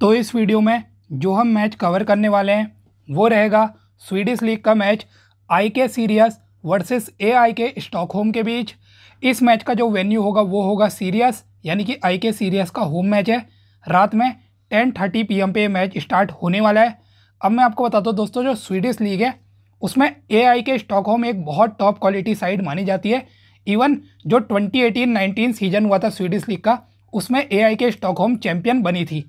तो इस वीडियो में जो हम मैच कवर करने वाले हैं वो रहेगा स्वीडिश लीग का match I K Sirius versus A आई के स्टॉकहोम के बीच इस मैच का जो वेन्यू होगा वो होगा सीरियस यानी कि आई के सीरियस का होम मैच है रात में टेन थर्टी पी एम पे मैच स्टार्ट होने वाला है अब मैं आपको बताता हूँ दोस्तों जो स्वीडिश लीग है उसमें ए आई के स्टॉकहोम एक बहुत टॉप क्वालिटी साइड मानी जाती है इवन जो 2018-19 सीजन हुआ था स्वीडिश लीग का उसमें ए आई के स्टॉकहोम चैंपियन बनी थी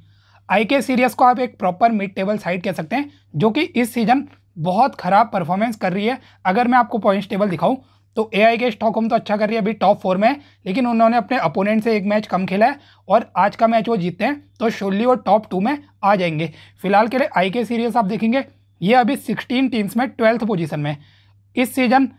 आई के सीरियस को आप एक प्रॉपर मिड टेबल साइड कह सकते हैं जो कि इस सीजन बहुत खराब परफॉर्मेंस कर रही है अगर मैं आपको पॉइंट्स टेबल दिखाऊं तो ए आई के हम तो अच्छा कर रही है अभी टॉप फोर में लेकिन उन्होंने अपने अपोनेंट से एक मैच कम खेला है और आज का मैच वो जीतते हैं तो शोली वो टॉप टू में आ जाएंगे फिलहाल के लिए आई के सीरीज आप देखेंगे ये अभी सिक्सटीन टीम्स में ट्वेल्थ पोजिशन में इस सीजन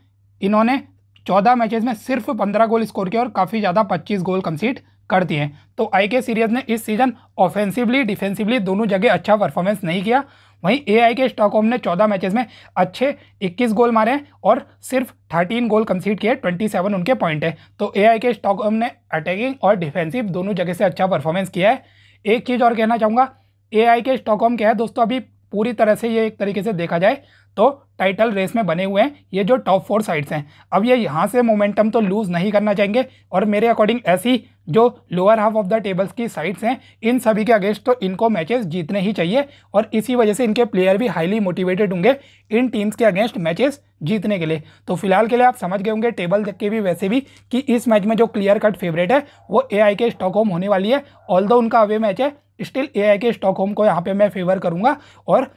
इन्होंने चौदह मैचेज में सिर्फ पंद्रह गोल स्कोर किया और काफ़ी ज़्यादा पच्चीस गोल कंसीड कर दिए तो आई के सीरीज ने इस सीज़न ऑफेंसिवली डिफेंसिवली दोनों जगह अच्छा परफॉर्मेंस नहीं किया वहीं ए आई के स्टॉकहोम ने 14 मैचेस में अच्छे 21 गोल मारे हैं और सिर्फ 13 गोल कंसीड किए 27 उनके पॉइंट है तो ए आई के स्टॉकहोम ने अटैकिंग और डिफेंसिव दोनों जगह से अच्छा परफॉर्मेंस किया है एक चीज़ और कहना चाहूँगा ए आई के स्टॉकहोम क्या है दोस्तों अभी पूरी तरह से ये एक तरीके से देखा जाए तो टाइटल रेस में बने हुए हैं ये जो टॉप फोर साइड्स हैं अब ये यहाँ से मोमेंटम तो लूज़ नहीं करना चाहेंगे और मेरे अकॉर्डिंग ऐसी जो lower half of the tables की साइड्स हैं इन सभी के अगेंस्ट तो इनको मैचेस जीतने ही चाहिए और इसी वजह से इनके प्लेयर भी हाईली मोटिवेटेड होंगे इन टीम्स के अगेंस्ट मैचेस जीतने के लिए तो फिलहाल के लिए आप समझ गए होंगे टेबल देख के भी वैसे भी कि इस मैच में जो क्लियर कट फेवरेट है वो ए के स्टॉक होने वाली है ऑल उनका अवे मैच है स्टिल ए के स्टॉक को यहाँ पर मैं फेवर करूँगा और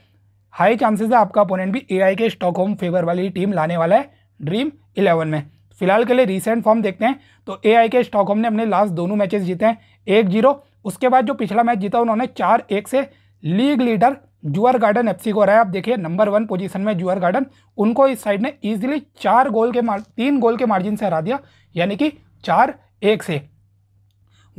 हाई चांसेस है आपका अपोनेंट भी A K Stockholm favour वाली टीम लाने वाला है ड्रीम इलेवन में फिलहाल के लिए रिसेंट फॉर्म देखते हैं तो ए के स्टॉक होम ने अपने लास्ट दोनों मैचेस जीते हैं एक जीरो उसके बाद जो पिछला मैच जीता उन्होंने चार एक से league leader Djurgarden F को हराया आप देखिए नंबर वन पोजीशन में जुअर गार्डन उनको इस साइड ने इजीली चार गोल के मार तीन गोल के मार्जिन से हरा दिया यानी कि चार एक से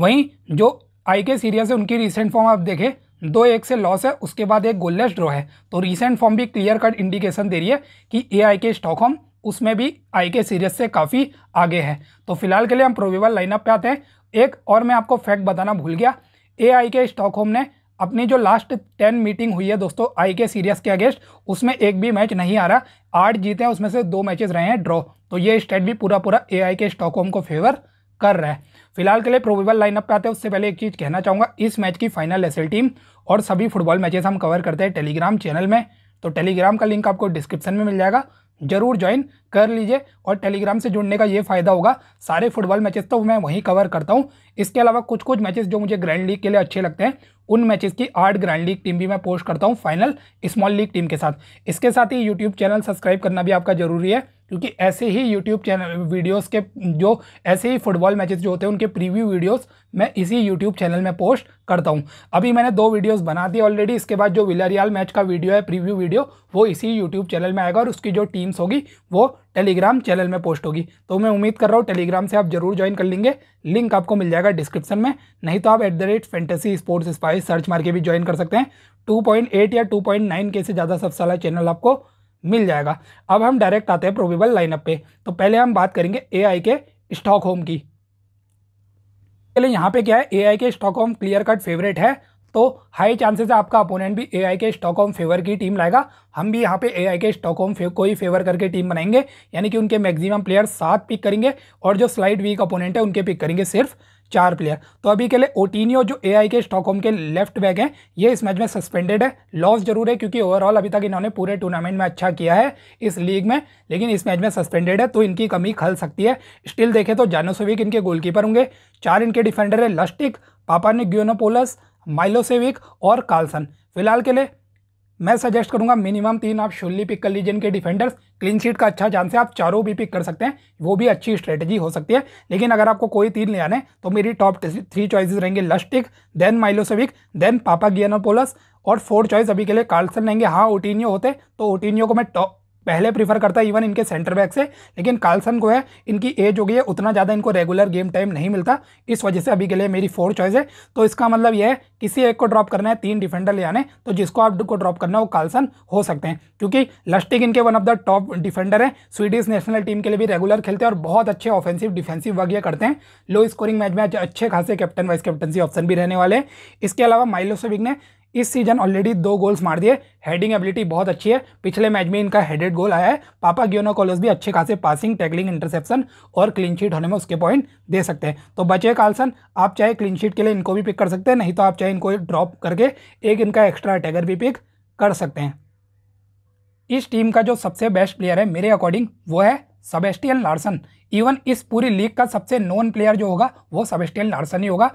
वहीं जो आई के सीरिया से उनकी रिसेंट फॉर्म आप देखें दो एक से लॉस है उसके बाद एक गोललेस ड्रॉ है तो रिसेंट फॉर्म भी क्लियर कट इंडिकेशन दे रही है कि ए आई के हम उसमें भी आई के सीरियस से काफ़ी आगे है तो फिलहाल के लिए हम प्रोवेबल लाइनअप पे आते हैं एक और मैं आपको फैक्ट बताना भूल गया ए आई के होम ने अपनी जो लास्ट टेन मीटिंग हुई है दोस्तों आई के सीरियस के अगेंस्ट उसमें एक भी मैच नहीं आ रहा आठ जीते हैं उसमें से दो मैचेस रहे हैं ड्रॉ तो ये स्टेट भी पूरा पूरा ए आई के होम को फेवर कर रहा है फिलहाल के लिए प्रोबेबल लाइनअप पे आते हैं उससे पहले एक चीज़ कहना चाहूँगा इस मैच की फाइनल एस टीम और सभी फुटबॉल मैचेस हम कवर करते हैं टेलीग्राम चैनल में तो टेलीग्राम का लिंक आपको डिस्क्रिप्शन में मिल जाएगा जरूर ज्वाइन कर लीजिए और टेलीग्राम से जुड़ने का ये फ़ायदा होगा सारे फुटबॉल मैचेस तो मैं वहीं कवर करता हूँ इसके अलावा कुछ कुछ मैचेस जो मुझे ग्रैंड लीग के लिए अच्छे लगते हैं उन मैचेस की आठ ग्रैंड लीग टीम भी मैं पोस्ट करता हूँ फाइनल स्मॉल लीग टीम के साथ इसके साथ ही यूट्यूब चैनल सब्सक्राइब करना भी आपका जरूरी है क्योंकि ऐसे ही यूट्यूब चैनल वीडियोस के जो ऐसे ही फुटबॉल मैचेस जो होते हैं उनके प्रीव्यू वीडियोस मैं इसी यूट्यूब चैनल में पोस्ट करता हूँ अभी मैंने दो वीडियोस बना दी ऑलरेडी इसके बाद जो विलरियाल मैच का वीडियो है प्रीव्यू वीडियो वो इसी यूट्यूब चैनल में आएगा और उसकी जो टीम्स होगी वो टेलीग्राम चैनल में पोस्ट होगी तो मैं उम्मीद कर रहा हूँ टेलीग्राम से आप जरूर ज्वाइन कर लेंगे लिंक आपको मिल जाएगा डिस्क्रिप्शन में नहीं तो आप at the rate fantasy sports spice search मार के भी ज्वाइन कर सकते हैं 2.8 या 2.9 के से ज़्यादा सबसाला चैनल आपको मिल जाएगा अब हम डायरेक्ट आते हैं प्रोबेबल लाइनअप पे तो पहले हम बात करेंगे एआई के स्टॉक होम की पहले यहाँ पे क्या है AI K Stockholm clear cut favourite है तो हाई चांसेस है आपका अपोनेंट भी AI K Stockholm favour की टीम लाएगा हम भी यहाँ पे एआई के स्टॉक होम को ही फेवर करके टीम बनाएंगे यानी कि उनके मैक्सिमम प्लेयर सात पिक करेंगे और जो स्लाइड वीक अपोनेंट है उनके पिक करेंगे सिर्फ चार प्लेयर तो अभी के लिए ओटीनियो जो एआई के स्टॉकहोम के लेफ्ट बैक हैं ये इस मैच में सस्पेंडेड है लॉस जरूर है क्योंकि ओवरऑल अभी तक इन्होंने पूरे टूर्नामेंट में अच्छा किया है इस लीग में लेकिन इस मैच में सस्पेंडेड है तो इनकी कमी खल सकती है स्टिल देखें तो जानोसोविक इनके गोलकीपर होंगे चार इनके डिफेंडर है लस्टिक पापा ने ग्योनोपोलस माइलोसेविक और कार्लसन फिलहाल के लिए मैं सजेस्ट करूंगा मिनिमम तीन आप शुल्ली पिक कर लीजिए इनके डिफेंडर्स क्लीन शीट का अच्छा चांस है आप चारों भी पिक कर सकते हैं वो भी अच्छी स्ट्रेटजी हो सकती है लेकिन अगर आपको कोई तीन ले आने तो मेरी टॉप थ्री चॉइसेस रहेंगे लस्टिक देन माइलोसेविक देन पापा गियनोपोलस और फोर्थ चॉइस अभी के लिए कार्लसन रहेंगे हाँ ओटीनियो होते तो ओटीनियो को मैं टॉप पहले प्रीफर करता है इवन इनके सेंटर बैक से लेकिन कार्लसन को है इनकी एज हो गई है उतना ज़्यादा इनको रेगुलर गेम टाइम नहीं मिलता इस वजह से अभी के लिए मेरी फोर चॉइस है तो इसका मतलब यह है किसी एक को ड्रॉप करना है तीन डिफेंडर ले आने तो जिसको आपको ड्रॉप करना है वो कार्लसन हो सकते हैं क्योंकि लस्टिक इनके one of the top defender है स्वीडिश नेशनल टीम के लिए भी रेगुलर खेलते हैं और बहुत अच्छे ऑफेंसिव डिफेंसिव वर्ग ये करते हैं लो स्कोरिंग मैच में अच्छे खासे कैप्टन वाइस कैप्टनसी ऑप्शन भी रहने वाले हैं इसके अलावा माइलोसोविक ने इस सीजन ऑलरेडी दो गोल्स मार दिए हेडिंग एबिलिटी बहुत अच्छी है पिछले मैच में इनका हेडेड गोल आया है पापा ग्योनोकोलस भी अच्छे खासे पासिंग टैकलिंग इंटरसेप्शन और क्लीन शीट होने में उसके पॉइंट दे सकते हैं तो बचे कार्लसन आप चाहे क्लीन शीट के लिए इनको भी पिक कर सकते हैं नहीं तो आप चाहे इनको ड्रॉप करके एक इनका एक्स्ट्रा अटैगर भी पिक कर सकते हैं इस टीम का जो सबसे बेस्ट प्लेयर है मेरे अकॉर्डिंग वो है सबेस्टियन लार्सन इवन इस पूरी लीग का सबसे नॉन प्लेयर जो होगा वो सबेस्टियन लार्सन ही होगा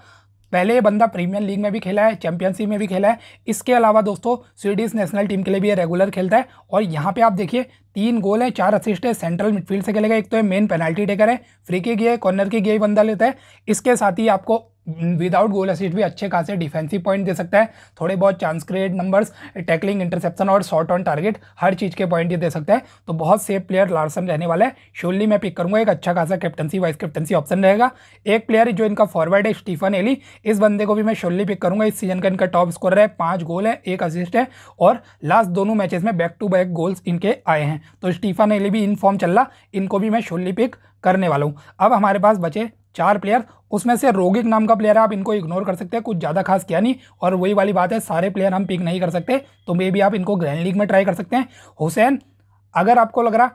पहले ये बंदा प्रीमियर लीग में भी खेला है चैंपियनशिप में भी खेला है इसके अलावा दोस्तों स्वीडिश नेशनल टीम के लिए भी ये रेगुलर खेलता है और यहाँ पे आप देखिए तीन गोल है चार असिस्ट है सेंट्रल मिडफील्ड से खेलेगा एक तो है मेन पेनल्टी टेकर है फ्री के गए कॉर्नर की गए बंदा लेता है इसके साथ ही आपको विदाउट गोल असिस्ट भी अच्छे खासे डिफेंसिव पॉइंट दे सकता है थोड़े बहुत chance create numbers tackling interception और शॉट ऑन टारगेट हर चीज़ के पॉइंट ये दे सकता है तो बहुत सेफ प्लेयर लार्सन रहने वाला है शोली मैं पिक करूंगा एक अच्छा खासा कैप्टनसी वाइस कैप्टनसी ऑप्शन रहेगा एक प्लेयर जो इनका फॉरवर्ड है स्टीफन एली इस बंदे को भी मैं शोली पिक करूंगा इस सीजन का इनका टॉप स्कोर है पाँच गोल है एक असिस्ट है और लास्ट दोनों मैचेस में बैक टू बैक गोल्स इनके आए हैं हैं तो स्टीफन एली भी इन फॉर्म चल रहा इनको भी मैं शोली पिक करने वाला हूँ अब हमारे पास बचे चार प्लेयर उसमें से रोगिक नाम का प्लेयर है आप इनको इग्नोर कर सकते हैं कुछ ज़्यादा खास किया नहीं और वही वाली बात है सारे प्लेयर हम पिक नहीं कर सकते तो मे भी आप इनको ग्रैंड लीग में ट्राई कर सकते हैं हुसैन अगर आपको लग रहा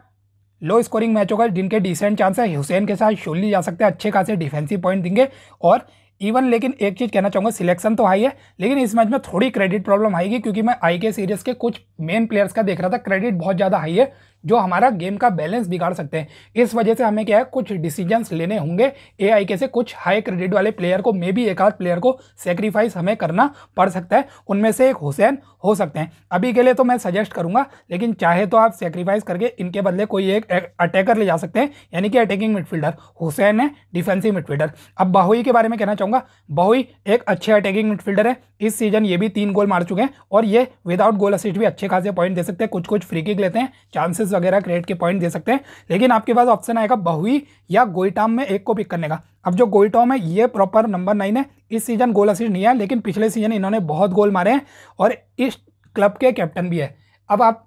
लो स्कोरिंग मैचों का जिनके डिसेंट चांस है हुसैन के साथ शोली जा सकते हैं अच्छे खासे डिफेंसिव पॉइंट देंगे और इवन लेकिन एक चीज़ कहना चाहूँगा सिलेक्शन तो हाई है लेकिन इस मैच में थोड़ी क्रेडिट प्रॉब्लम आएगी क्योंकि मैं आई के सीरीज के कुछ मेन प्लेयर्स का देख रहा था क्रेडिट बहुत ज़्यादा हाई है जो हमारा गेम का बैलेंस बिगाड़ सकते हैं इस वजह से हमें क्या है कुछ डिसीजंस लेने होंगे ए के से कुछ हाई क्रेडिट वाले प्लेयर को मे बी एक आध प्लेयर को सेक्रीफाइस हमें करना पड़ सकता है उनमें से एक हुसैन हो सकते हैं अभी के लिए तो मैं सजेस्ट करूंगा लेकिन चाहे तो आप सेक्रीफाइस करके इनके बदले कोई एक अटैकर ले जा सकते हैं यानी कि अटैकिंग मिडफील्डर हुसैन है डिफेंसिव मिडफील्डर अब बाहुई के बारे में कहना चाहूँगा बाहुई एक अच्छे अटैकिंग मिडफील्डर है इस सीजन ये भी तीन गोल मार चुके हैं और ये विदाउट गोल असिस्ट भी अच्छे खासे पॉइंट दे सकते हैं कुछ कुछ फ्री किक लेते हैं चांसेस वगैरह क्रेडिट के पॉइंट दे सकते हैं लेकिन आपके पास ऑप्शन आएगा बहुई या गोईटाम में एक को पिक करने का अब जो गोईटॉम है ये प्रॉपर नंबर नाइन है इस सीजन गोल असिस्ट नहीं है लेकिन पिछले सीजन इन्होंने बहुत गोल मारे हैं और इस क्लब के कैप्टन भी है अब आप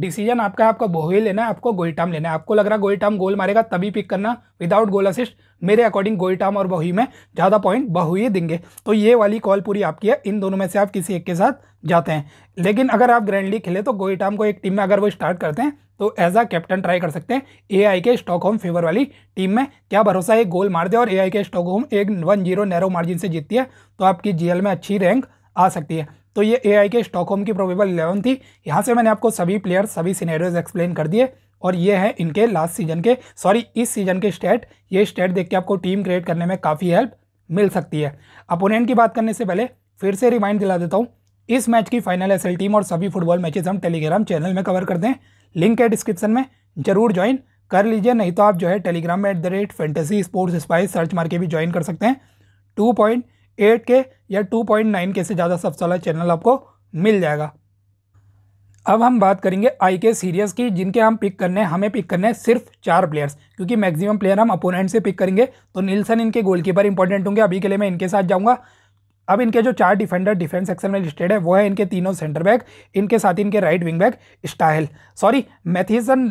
डिसीजन आपका आपका आपको लेना है आपको गोईटाम लेना है आपको लग रहा है गोईटाम गोल मारेगा तभी पिक करना विदाउट गोल असिस्ट मेरे अकॉर्डिंग गोईटाम और बहुई में ज़्यादा पॉइंट ही देंगे तो ये वाली कॉल पूरी आपकी है इन दोनों में से आप किसी एक के साथ जाते हैं लेकिन अगर आप ग्रैंडली खेले तो गोईटाम को एक टीम में अगर वो स्टार्ट करते हैं तो एज आ कैप्टन ट्राई कर सकते हैं A K Stockholm favour वाली टीम में क्या भरोसा है गोल मार दे और ए के स्टॉक होम एक वन जीरो नैरो मार्जिन से जीतती है तो आपकी जी में अच्छी रैंक आ सकती है तो ये ए के स्टॉकहोम की प्रोबेबल इलेवन थी यहाँ से मैंने आपको सभी प्लेयर सभी सीनेरियोज एक्सप्लेन कर दिए और ये है इनके लास्ट सीजन के सॉरी इस सीजन के स्टेट ये स्टेट देख के आपको टीम क्रिएट करने में काफ़ी हेल्प मिल सकती है अपोनेंट की बात करने से पहले फिर से रिमाइंड दिला देता हूँ इस मैच की फाइनल एसएल टीम और सभी फुटबॉल मैचेस हम टेलीग्राम चैनल में कवर करते हैं लिंक है डिस्क्रिप्शन में जरूर ज्वाइन कर लीजिए नहीं तो आप जो है टेलीग्राम में at the rate fantasy sports spice search मार के भी ज्वाइन कर सकते हैं टू पॉइंट एट के या टू पॉइंट नाइन के से ज़्यादा सब्स वाला चैनल आपको मिल जाएगा अब हम बात करेंगे आई के सीरीज की जिनके हम पिक करने हैं हमें पिक करने हैं सिर्फ चार प्लेयर्स क्योंकि मैक्सिमम प्लेयर हम अपोनेंट से पिक करेंगे तो नीलसन इनके गोलकीपर इंपॉर्टेंट होंगे अभी के लिए मैं इनके साथ जाऊंगा अब इनके जो चार डिफेंडर डिफेंस सेक्शन में लिस्टेड है वो है इनके तीनों सेंटर बैक इनके साथ इनके right wing back style sorry Mathisen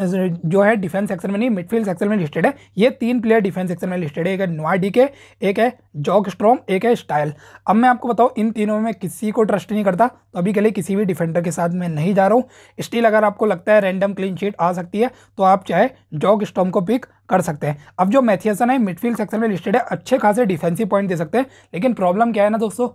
जो है डिफेंस सेक्शन में नहीं मिडफील्ड सेक्शन में लिस्टेड है ये तीन प्लेयर डिफेंस सेक्शन में लिस्टेड है एक है नोआ डी के एक है जॉक स्ट्रॉम एक है स्टाइल अब मैं आपको बताऊँ इन तीनों में किसी को ट्रस्ट नहीं करता तो अभी के लिए किसी भी डिफेंडर के साथ मैं नहीं जा रहा हूँ स्टिल अगर आपको लगता है रैंडम क्लीन शीट आ सकती है तो आप चाहे जॉक स्ट्रॉम को पिक कर सकते हैं अब जो मैथियसन है मिडफील्ड सेक्शन में लिस्टेड है अच्छे खासे डिफेंसिव पॉइंट दे सकते हैं लेकिन प्रॉब्लम प्रॉब्लम क्या है ना दोस्तों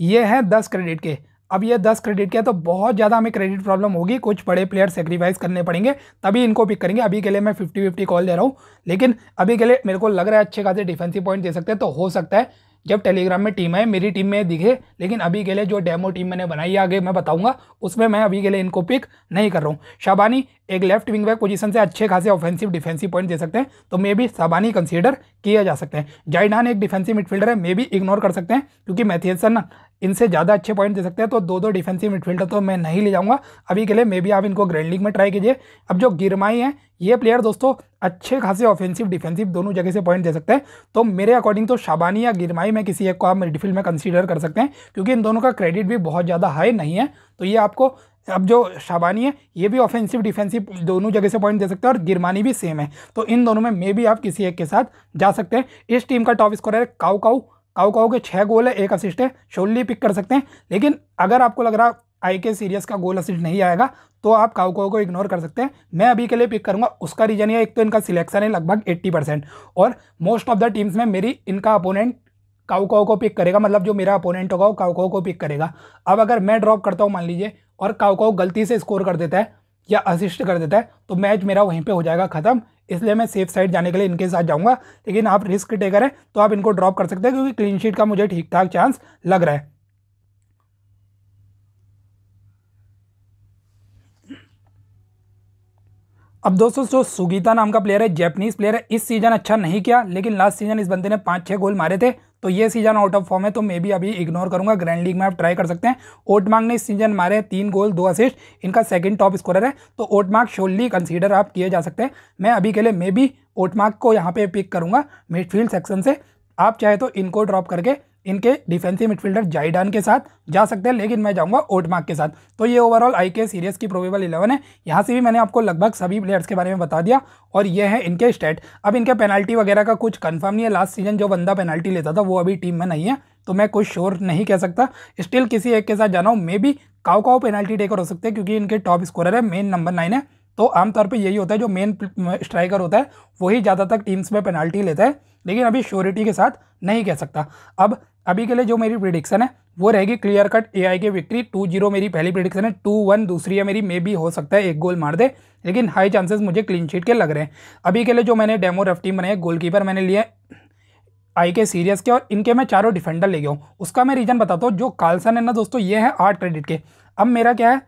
ये है दस क्रेडिट के अब ये दस क्रेडिट के तो बहुत ज़्यादा हमें क्रेडिट प्रॉब्लम होगी कुछ बड़े प्लेयर सेक्रीफाइस करने पड़ेंगे तभी इनको पिक करेंगे अभी के लिए मैं फिफ्टी फिफ्टी कॉल दे रहा हूँ लेकिन अभी के लिए मेरे को लग रहा है अच्छे खासे डिफेंसिव पॉइंट दे सकते हैं तो हो सकता है जब टेलीग्राम में टीम आए मेरी टीम में दिखे लेकिन अभी के लिए जो डेमो टीम मैंने बनाई आगे मैं बताऊंगा उसमें मैं अभी के लिए इनको पिक नहीं कर रहा हूँ शाबानी एक लेफ्ट विंग बैक पोजीशन से अच्छे खासे ऑफेंसिव डिफेंसिव पॉइंट दे सकते हैं तो मे भी शाबानी कंसीडर किया जा सकते हैं जाइडान एक डिफेंसिव मिडफील्डर है मे भी इग्नोर कर सकते हैं क्योंकि मैथियसन इनसे ज़्यादा अच्छे पॉइंट दे सकते हैं तो दो दो डिफेंसिव मिडफील्डर तो मैं नहीं ले जाऊँगा अभी के लिए मे बी आप इनको ग्रैंड लीग में ट्राई कीजिए अब जो गिरमाई है ये प्लेयर दोस्तों अच्छे खासे ऑफेंसिव डिफेंसिव दोनों जगह से पॉइंट दे सकते हैं तो मेरे अकॉर्डिंग तो शाबानी या गिरमाई में किसी एक को आप मिडफील्ड में कंसिडर कर सकते हैं क्योंकि इन दोनों का क्रेडिट भी बहुत ज़्यादा हाई नहीं है तो ये आपको अब जो शाबानी है ये भी ऑफेंसिव डिफेंसिव दोनों जगह से पॉइंट दे सकते हैं और गिरमानी भी सेम है तो इन दोनों में मे भी आप किसी एक के साथ जा सकते हैं इस टीम का टॉप स्कोर है काउ काउ आओ कहो कि छः गोल है एक असिस्ट है शोल्ली पिक कर सकते हैं लेकिन अगर आपको लग रहा आई के सीरियस का गोल असिस्ट नहीं आएगा तो आप काउ को इग्नोर कर सकते हैं मैं अभी के लिए पिक करूंगा उसका रीजन ये एक तो इनका सिलेक्शन है लगभग 80 परसेंट और मोस्ट ऑफ द टीम्स में मेरी इनका अपोनेंट काउ को पिक करेगा मतलब जो मेरा अपोनेंट होगा वो काउ को पिक करेगा अब अगर मैं ड्रॉप करता हूँ मान लीजिए और काउको गलती से स्कोर कर देता है या असिस्ट कर देता है तो मैच मेरा वहीं पे हो जाएगा ख़त्म इसलिए मैं सेफ साइड जाने के लिए इनके साथ जाऊंगा लेकिन आप रिस्क टेकर हैं तो आप इनको ड्रॉप कर सकते हैं क्योंकि क्लीन शीट का मुझे ठीक ठाक चांस लग रहा है अब दोस्तों जो सुगीता नाम का प्लेयर है जैपनीज प्लेयर है इस सीज़न अच्छा नहीं किया लेकिन लास्ट सीज़न इस बंदे ने पाँच छः गोल मारे थे तो ये सीजन आउट ऑफ फॉर्म है तो मैं भी अभी इग्नोर करूंगा ग्रैंड लीग में आप ट्राई कर सकते हैं ओटमार्क ने इस सीजन मारे तीन गोल दो असिस्ट इनका सेकंड टॉप स्कोरर है तो ओटमार्क शोल्ली कंसीडर आप किए जा सकते हैं मैं अभी के लिए मे भी ओटमार्क को यहाँ पे पिक करूंगा मिडफील्ड सेक्शन से आप चाहे तो इनको ड्रॉप करके इनके डिफेंसिव मिडफील्डर जाइडान के साथ जा सकते हैं लेकिन मैं जाऊंगा ओटमार्क के साथ तो ये ओवरऑल आई के सीरीज की प्रोबेबल इलेवन है यहाँ से भी मैंने आपको लगभग सभी प्लेयर्स के बारे में बता दिया और ये है इनके स्टेट अब इनके पेनल्टी वगैरह का कुछ कन्फर्म नहीं है लास्ट सीजन जो बंदा पेनल्टी लेता था वो अभी टीम में नहीं है तो मैं कुछ श्योर नहीं कह सकता स्टिल किसी एक के साथ जाना हूँ मे बी काउ काउ पेनल्टी टेकर हो सकते हैं क्योंकि इनके टॉप स्कोरर है मेन नंबर नाइन है तो आमतौर पे यही होता है जो मेन स्ट्राइकर होता है वही ज़्यादातर टीम्स में पेनल्टी लेता है लेकिन अभी श्योरिटी के साथ नहीं कह सकता अब अभी के लिए जो मेरी प्रिडिक्शन है वो रहेगी क्लियर कट ए के विक्ट्री टू जीरो मेरी पहली प्रिडिक्शन है टू वन दूसरी है मेरी मे भी हो सकता है एक गोल मार दे लेकिन हाई चांसेस मुझे क्लीन शीट के लग रहे हैं अभी के लिए जो मैंने डेमो रफ टीम गोल गोलकीपर मैंने लिया आई के सीरियस के और इनके मैं चारों डिफेंडर ले गया हूँ उसका मैं रीज़न बताता हूँ जो कालसन है ना दोस्तों ये है आठ क्रेडिट के अब मेरा क्या है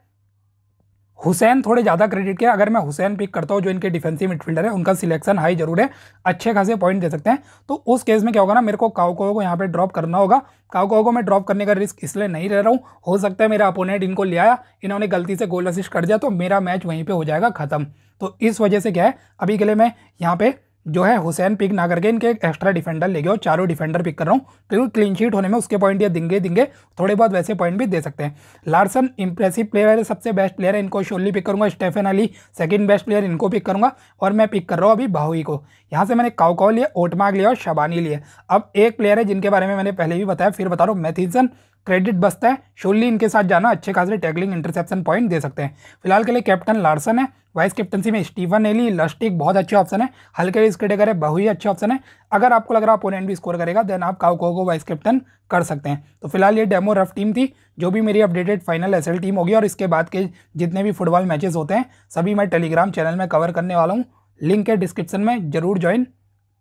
हुसैन थोड़े ज़्यादा क्रेडिट के अगर मैं हुसैन पिक करता हूँ जो इनके डिफेंसिव मिडफील्डर है उनका सिलेक्शन हाई जरूर है अच्छे खासे पॉइंट दे सकते हैं तो उस केस में क्या होगा ना मेरे को काउको को यहाँ पे ड्रॉप करना होगा काउको को मैं ड्रॉप करने का रिस्क इसलिए नहीं रह रहा हूँ हो सकता है मेरा अपोनेंट इनको ले आया इन्होंने गलती से गोल असिस्ट कर दिया तो मेरा मैच वहीं पर हो जाएगा खत्म तो इस वजह से क्या है अभी के लिए मैं यहाँ पर जो है हुसैन पिक ना करके इनके एक एक्स्ट्रा डिफेंडर ले गए चारों डिफेंडर पिक कर रहा हूँ क्योंकि तो क्लीन शीट होने में उसके पॉइंट ये देंगे देंगे थोड़े बहुत वैसे पॉइंट भी दे सकते हैं लार्सन इंप्रेसिव प्लेयर है सबसे बेस्ट प्लेयर है इनको शोली पिक करूँगा Stefan Ali second best player इनको पिक करूँगा और मैं पिक कर रहा हूँ अभी बाहुई को यहाँ से मैंने काउकाउ लिया ओटमाग लिया और शबानी लिए अब एक प्लेयर है जिनके बारे में मैंने पहले भी बताया फिर बता रहा हूँ मैथिजन क्रेडिट बसता है शोली इनके साथ जाना अच्छे खासे टैगलिंग इंटरसेप्शन पॉइंट दे सकते हैं फिलहाल के लिए कैप्टन लार्सन है वाइस कैप्टनसी में स्टीवन एली लस्टिक बहुत अच्छे ऑप्शन है हल्के रिस्क टेकर है बहुत ही अच्छे ऑप्शन है अगर आपको लग रहा है अपोनेंट भी स्कोर करेगा देन आप काउ को वाइस कैप्टन कर सकते हैं तो फिलहाल ये डेमो रफ टीम थी जो भी मेरी अपडेटेड फाइनल एस टीम होगी और इसके बाद के जितने भी फुटबॉल मैचेज होते हैं सभी मैं टेलीग्राम चैनल में कवर करने वाला हूँ लिंक है डिस्क्रिप्शन में ज़रूर ज्वाइन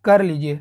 कर लीजिए